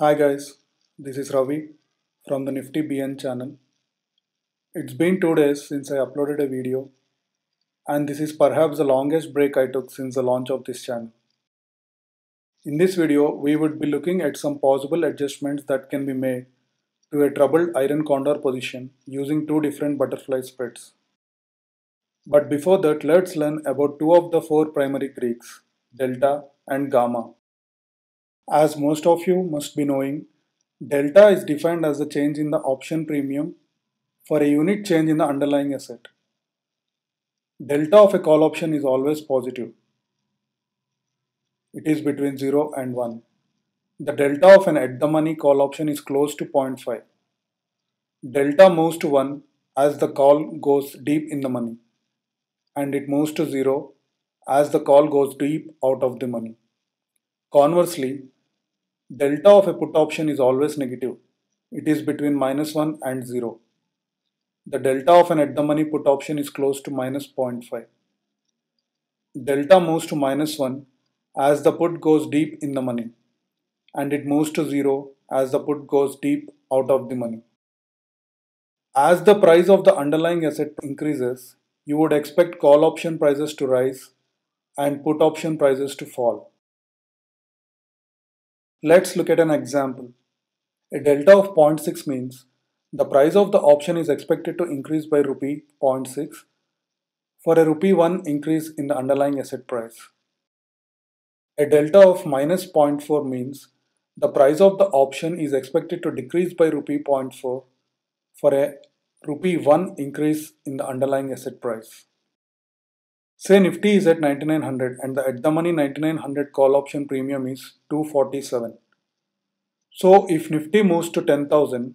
Hi guys, this is Ravi from the Nifty BN channel. It's been two days since I uploaded a video and this is perhaps the longest break I took since the launch of this channel. In this video, we would be looking at some possible adjustments that can be made to a troubled iron condor position using two different butterfly spreads. But before that, let's learn about two of the four primary Greeks: delta and gamma as most of you must be knowing, delta is defined as the change in the option premium for a unit change in the underlying asset. Delta of a call option is always positive. It is between 0 and 1. The delta of an at-the-money call option is close to 0.5. Delta moves to 1 as the call goes deep in the money and it moves to 0 as the call goes deep out of the money. Conversely, delta of a put option is always negative. It is between minus 1 and 0. The delta of an at-the-money put option is close to minus 0.5. Delta moves to minus 1 as the put goes deep in the money and it moves to 0 as the put goes deep out of the money. As the price of the underlying asset increases, you would expect call option prices to rise and put option prices to fall. Let's look at an example. A delta of 0.6 means the price of the option is expected to increase by rupee 0.6 for a rupee 1 increase in the underlying asset price. A delta of minus 0.4 means the price of the option is expected to decrease by rupee 0.4 for a rupee 1 increase in the underlying asset price. Say Nifty is at 9900 and the at the money 9900 call option premium is 247. So if Nifty moves to 10,000,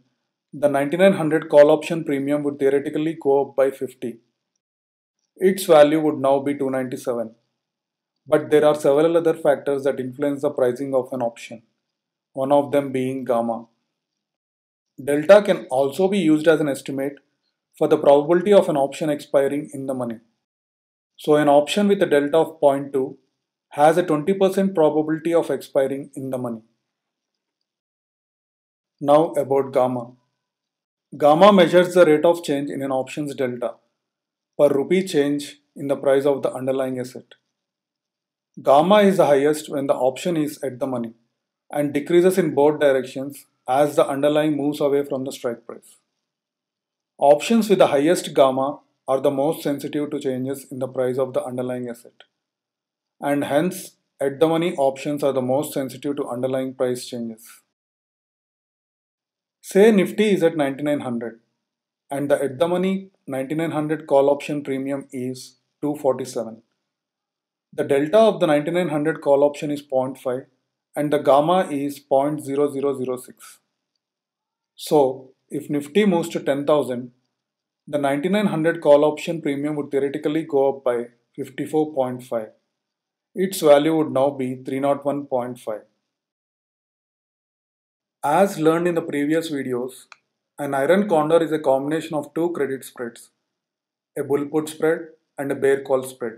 the 9900 call option premium would theoretically go up by 50. Its value would now be 297. But there are several other factors that influence the pricing of an option, one of them being gamma. Delta can also be used as an estimate for the probability of an option expiring in the money. So an option with a delta of 0.2 has a 20% probability of expiring in the money. Now about gamma. Gamma measures the rate of change in an option's delta per rupee change in the price of the underlying asset. Gamma is the highest when the option is at the money and decreases in both directions as the underlying moves away from the strike price. Options with the highest gamma are the most sensitive to changes in the price of the underlying asset. And hence, at the money options are the most sensitive to underlying price changes. Say Nifty is at 9900 and the at the money 9900 call option premium is 247. The delta of the 9900 call option is 0.5 and the gamma is 0.0006. So, if Nifty moves to 10,000, the 9900 call option premium would theoretically go up by 54.5. Its value would now be 301.5. As learned in the previous videos, an iron condor is a combination of two credit spreads, a bull put spread and a bear call spread.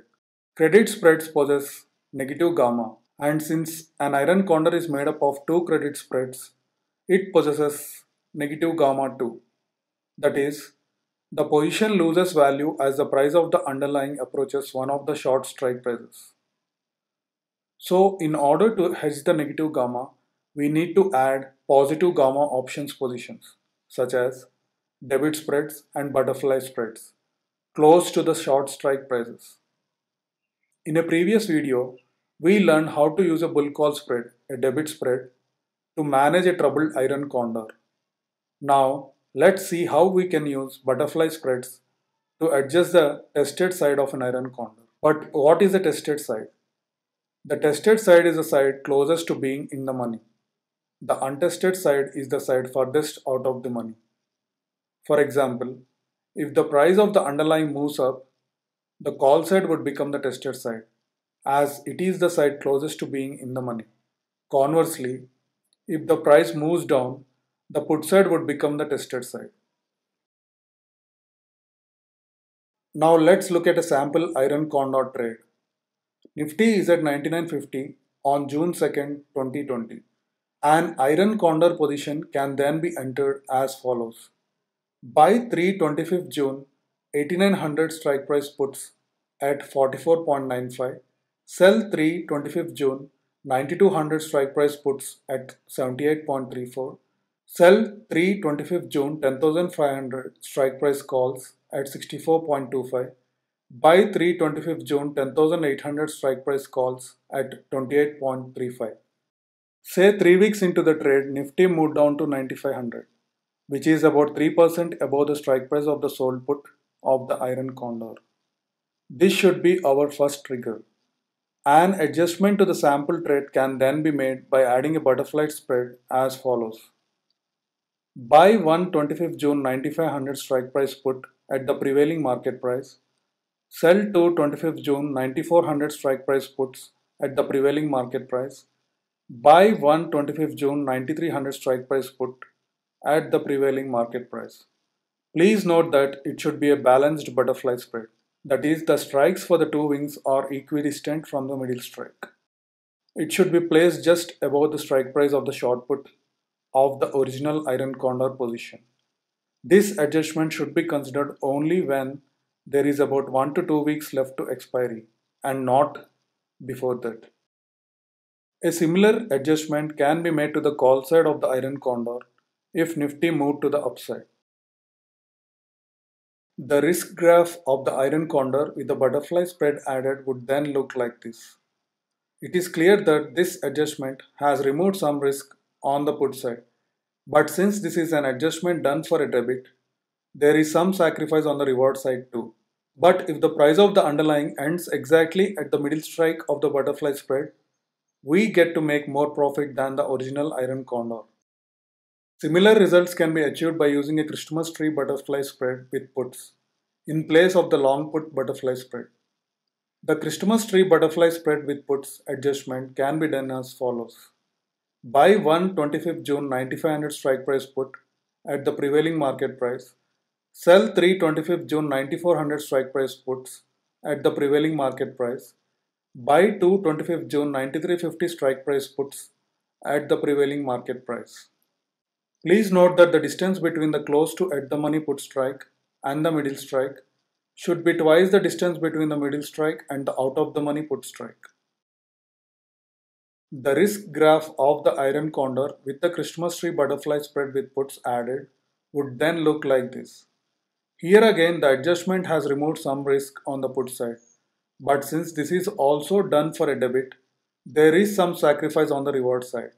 Credit spreads possess negative gamma and since an iron condor is made up of two credit spreads, it possesses negative gamma too. That is, the position loses value as the price of the underlying approaches one of the short strike prices. So in order to hedge the negative gamma, we need to add positive gamma options positions such as debit spreads and butterfly spreads close to the short strike prices. In a previous video, we learned how to use a bull call spread, a debit spread, to manage a troubled iron condor. Now, Let's see how we can use butterfly spreads to adjust the tested side of an iron condor. But what is the tested side? The tested side is the side closest to being in the money. The untested side is the side farthest out of the money. For example, if the price of the underlying moves up, the call side would become the tested side as it is the side closest to being in the money. Conversely, if the price moves down, the put side would become the tested side. Now let's look at a sample iron condor trade. Nifty is at 9950 on June 2nd, 2020. An iron condor position can then be entered as follows. By 3 25th June, 8900 strike price puts at 44.95. Sell 3 25th June, 9200 strike price puts at 78.34. Sell 3 25th June 10,500 strike price calls at 64.25. Buy 3 25th June 10,800 strike price calls at 28.35. Say 3 weeks into the trade, Nifty moved down to 9500, which is about 3% above the strike price of the sold put of the Iron Condor. This should be our first trigger. An adjustment to the sample trade can then be made by adding a butterfly spread as follows. Buy one 25th June 9500 strike price put at the prevailing market price. Sell two 25th June 9400 strike price puts at the prevailing market price. Buy one 25th June 9300 strike price put at the prevailing market price. Please note that it should be a balanced butterfly spread. That is, the strikes for the two wings are equidistant from the middle strike. It should be placed just above the strike price of the short put of the original iron condor position. This adjustment should be considered only when there is about 1 to 2 weeks left to expiry and not before that. A similar adjustment can be made to the call side of the iron condor if Nifty moved to the upside. The risk graph of the iron condor with the butterfly spread added would then look like this. It is clear that this adjustment has removed some risk on the put side. But since this is an adjustment done for a debit, there is some sacrifice on the reward side too. But if the price of the underlying ends exactly at the middle strike of the butterfly spread, we get to make more profit than the original iron condor. Similar results can be achieved by using a Christmas tree butterfly spread with puts in place of the long put butterfly spread. The Christmas tree butterfly spread with puts adjustment can be done as follows. Buy one 25th June 9500 strike price put at the prevailing market price. Sell three 25th June 9400 strike price puts at the prevailing market price. Buy two 25th June 9350 strike price puts at the prevailing market price. Please note that the distance between the close to at the money put strike and the middle strike should be twice the distance between the middle strike and the out of the money put strike. The risk graph of the iron condor with the Christmas tree butterfly spread with puts added would then look like this. Here again the adjustment has removed some risk on the put side. But since this is also done for a debit, there is some sacrifice on the reward side.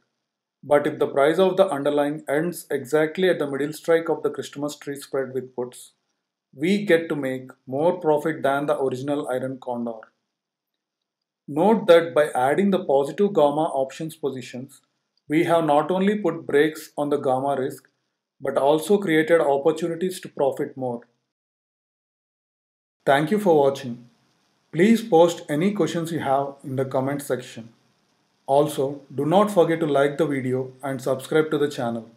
But if the price of the underlying ends exactly at the middle strike of the Christmas tree spread with puts, we get to make more profit than the original iron condor. Note that by adding the positive gamma options positions, we have not only put brakes on the gamma risk, but also created opportunities to profit more. Thank you for watching. Please post any questions you have in the comment section. Also, do not forget to like the video and subscribe to the channel.